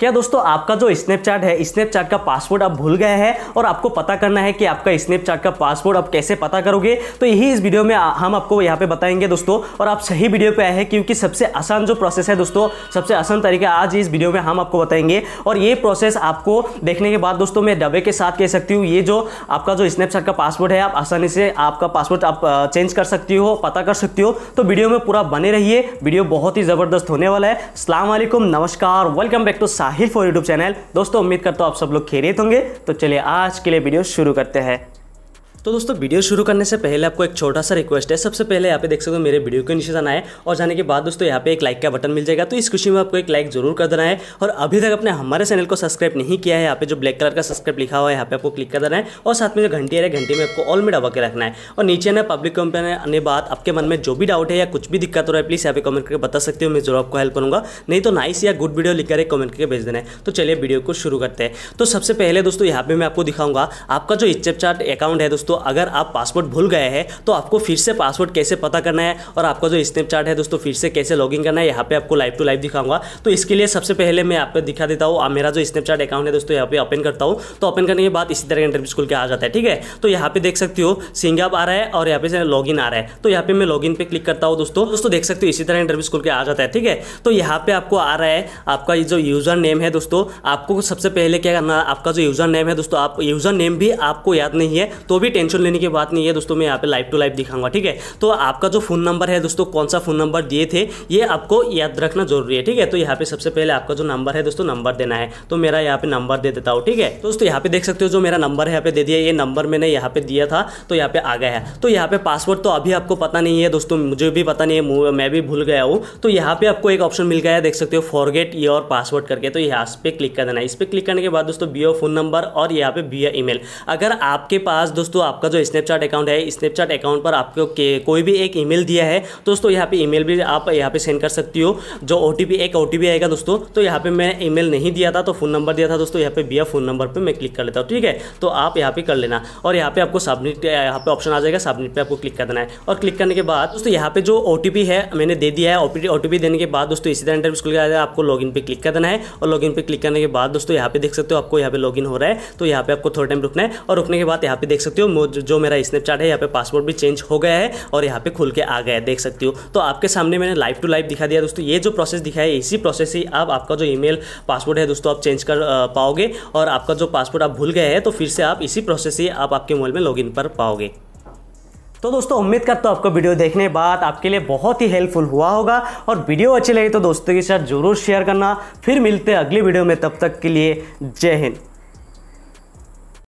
क्या दोस्तों आपका जो स्नैपचैट है स्नैपचैट का पासवर्ड आप भूल गए हैं और आपको पता करना है कि आपका स्नैपचैट का पासवर्ड आप कैसे पता करोगे तो यही इस वीडियो में हम आपको यहाँ पे बताएंगे दोस्तों और आप सही वीडियो पे आए हैं क्योंकि सबसे आसान जो प्रोसेस है दोस्तों सबसे आसान तरीका आज इस वीडियो में हम आपको बताएंगे और ये प्रोसेस आपको देखने के बाद दोस्तों मैं डबे के साथ कह सकती हूँ ये जो आपका जो स्नैपचैट का पासवर्ड है आप आसानी से आपका पासवर्ड आप चेंज कर सकती हो पता कर सकती हो तो वीडियो में पूरा बने रहिए वीडियो बहुत ही ज़बरदस्त होने वाला है असलम नमस्कार welcome back to Sahil for YouTube channel दोस्तों उम्मीद करता हूँ आप सब लोग खेरियत होंगे तो चलिए आज के लिए वीडियो शुरू करते हैं तो दोस्तों वीडियो शुरू करने से पहले आपको एक छोटा सा रिक्वेस्ट है सबसे पहले यहाँ पे देख सकते हो मेरे वीडियो के नीचे जाना है और जाने के बाद दोस्तों यहाँ पे एक लाइक का बटन मिल जाएगा तो इस खुशी में आपको एक लाइक जरूर कर देना है और अभी तक अपने हमारे चैनल को सब्सक्राइब नहीं किया है यहाँ पे जो ब्लैक कलर का सब्सक्राइब लिखा हुआ है यहाँ पे आपको क्लिक कर देना है और साथ में जो घंटी है घंटी में आपको ऑल में डबा के रखना है और नीचे ना पब्लिक कंपनी आने बाद आपके मन में जो भी डाउट है या कुछ भी दिक्कत हो रहा है प्लीज़ यहाँ पे कमेंट करके बता सकते हो मैं जरूर आपको हेल्प करूँगा नहीं तो नाइस या गुड वीडियो लिख कर एक कमेंट करके भेज देना है तो चलिए वीडियो को शुरू करते हैं तो सबसे पहले दोस्तों यहाँ पे मैं आपको दिखाऊंगा आपका जो इच्छेप चार्ट अकाउंट है दोस्तों दोस्तों अगर आप पासवर्ड भूल गए हैं तो आपको फिर से पासवर्ड कैसे पता करना है और आपका जो स्नैपचैट है दोस्तों फिर से कैसे लॉगिन करना है यहाँ पे आपको लाइव टू लाइव दिखाऊंगा तो इसके लिए सबसे पहले मैं आपको दिखा देता हूँ मेरा जो स्नैपचैट अकाउंट है दोस्तों यहाँ पे ओपन करता हूँ तो ओपन करने के बाद इसी तरह इंटरव्यू स्कूल के आ जाता है ठीक है तो यहाँ पे देख सकते हो सिंगा आ रहा है और यहाँ पे लॉग आ रहा है तो यहाँ पे मैं लॉग पे क्लिक करता हूँ दोस्तों दोस्तों देख सकते हो इसी तरह इंटरव्यू स्कूल के आ जाता है ठीक है तो यहाँ पे आपको आ रहा है आपका जो यूजर नेम है दोस्तों आपको सबसे पहले क्या करना आपका जो यूजर नेम है दोस्तों आप यूजर नेम भी आपको याद नहीं है तो भी टेंशन लेने की बात नहीं है दोस्तों मैं यहाँ पे लाइव टू लाइव दिखाऊंगा ठीक है तो आपका जो फोन नंबर है दोस्तों कौन सा फोन नंबर दिए थे ये आपको याद रखना जरूरी है ठीक है तो यहाँ पे सबसे पहले आपका जो नंबर है दोस्तों नंबर देना है तो मेरा यहाँ पे नंबर दे देता हूँ ठीक है दोस्तों यहाँ पे देख सकते हो जो मेरा नंबर है यहाँ पे दे दिया ये नंबर मैंने यहाँ पे दिया था तो यहाँ पे आ गया है तो यहाँ पे पासवर्ड तो अभी आपको पता नहीं है दोस्तों मुझे भी पता नहीं है मैं भी भूल गया हूँ तो यहाँ पे आपको एक ऑप्शन मिल गया है देख सकते हो फॉरगेट योर पासवर्ड करके तो यहाँ पे क्लिक कर देना है इस पर क्लिक करने के बाद दोस्तों बी फोन नंबर और यहाँ पे बी ईमेल अगर आपके पास दोस्तों आपका जो स्नैपचैट अकाउंट है स्नैपचैट अकाउंट पर आपको कोई भी एक ईमेल दिया है तो दोस्तों यहाँ पे ईमेल भी आप यहाँ पे सेंड कर सकती हो जो ओ एक ओ आएगा दोस्तों तो यहाँ पे मैं ईमेल नहीं दिया था तो फ़ोन नंबर दिया था दोस्तों यहाँ पे बिया फ़ोन नंबर पर मैं क्लिक कर लेता हूँ ठीक है तो आप यहाँ पे कर लेना और यहाँ पे आपको सबमिट यहाँ पे ऑप्शन आ जाएगा सबमिट पर आपको क्लिक कर देना है और क्लिक करने के बाद दोस्तों यहाँ पे जो ओ है मैंने दे दिया है ओ देने के बाद दोस्तों इसी तरह इंटरव्यू खुल आपको लॉगिन इन क्लिक कर देना है और लॉग पे क्लिक करने के बाद दोस्तों यहाँ पे देख सकते हो आपको यहाँ पे लॉग हो रहा है तो यहाँ पे आपको थोड़ा टाइम रुकना है और रुकने के बाद यहाँ पे देख सकते हो जो मेरा स्नैपचैट है यहाँ पे पासवर्ड भी चेंज हो गया है और यहाँ पे खुल के आ गया है देख सकती हो तो आपके सामने मैंने लाइव टू लाइव दिखा दिया दोस्तों ये जो प्रोसेस दिखाया है इसी प्रोसेस से आप आपका जो ईमेल पासवर्ड है दोस्तों आप चेंज कर पाओगे और आपका जो पासवर्ड आप भूल गए हैं तो फिर से आप इसी प्रोसेस से आप आपके मोबाइल में इन कर पाओगे तो दोस्तों उम्मीद करता हूँ आपको वीडियो देखने बाद आपके लिए बहुत ही हेल्पफुल हुआ होगा और वीडियो अच्छी लगी तो दोस्तों के साथ जरूर शेयर करना फिर मिलते हैं अगली वीडियो में तब तक के लिए जय हिंद